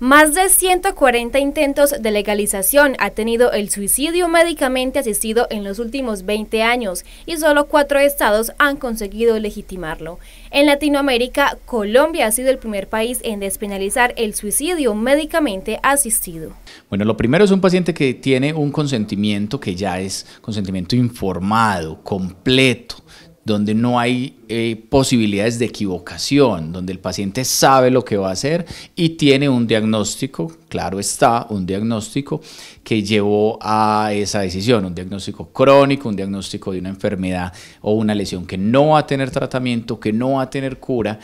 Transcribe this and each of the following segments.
Más de 140 intentos de legalización ha tenido el suicidio médicamente asistido en los últimos 20 años y solo cuatro estados han conseguido legitimarlo. En Latinoamérica, Colombia ha sido el primer país en despenalizar el suicidio médicamente asistido. Bueno, lo primero es un paciente que tiene un consentimiento que ya es consentimiento informado, completo donde no hay eh, posibilidades de equivocación, donde el paciente sabe lo que va a hacer y tiene un diagnóstico, claro está, un diagnóstico que llevó a esa decisión, un diagnóstico crónico, un diagnóstico de una enfermedad o una lesión que no va a tener tratamiento, que no va a tener cura,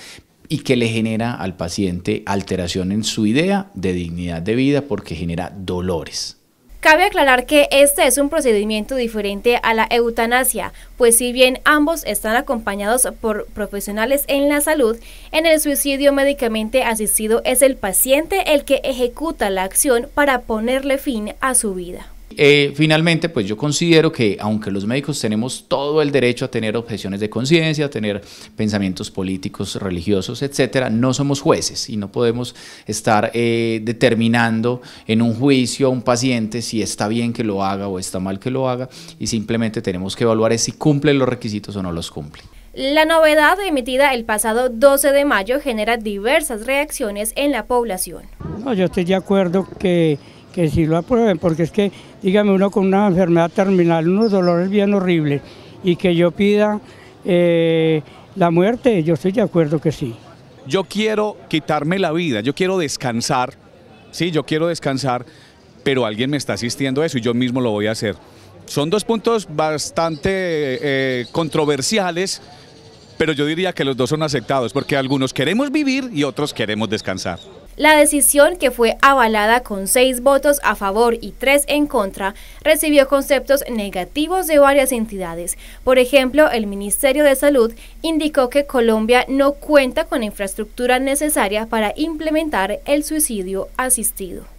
y que le genera al paciente alteración en su idea de dignidad de vida porque genera dolores. Cabe aclarar que este es un procedimiento diferente a la eutanasia, pues si bien ambos están acompañados por profesionales en la salud, en el suicidio médicamente asistido es el paciente el que ejecuta la acción para ponerle fin a su vida. Eh, finalmente, pues yo considero que aunque los médicos tenemos todo el derecho a tener objeciones de conciencia, a tener pensamientos políticos, religiosos, etcétera, no somos jueces y no podemos estar eh, determinando en un juicio a un paciente si está bien que lo haga o está mal que lo haga y simplemente tenemos que evaluar si cumple los requisitos o no los cumple. La novedad emitida el pasado 12 de mayo genera diversas reacciones en la población. yo estoy de acuerdo que que si lo aprueben, porque es que, dígame uno con una enfermedad terminal, unos dolores bien horribles, y que yo pida eh, la muerte, yo estoy de acuerdo que sí. Yo quiero quitarme la vida, yo quiero descansar, sí, yo quiero descansar, pero alguien me está asistiendo a eso y yo mismo lo voy a hacer. Son dos puntos bastante eh, controversiales, pero yo diría que los dos son aceptados, porque algunos queremos vivir y otros queremos descansar. La decisión, que fue avalada con seis votos a favor y tres en contra, recibió conceptos negativos de varias entidades. Por ejemplo, el Ministerio de Salud indicó que Colombia no cuenta con infraestructura necesaria para implementar el suicidio asistido.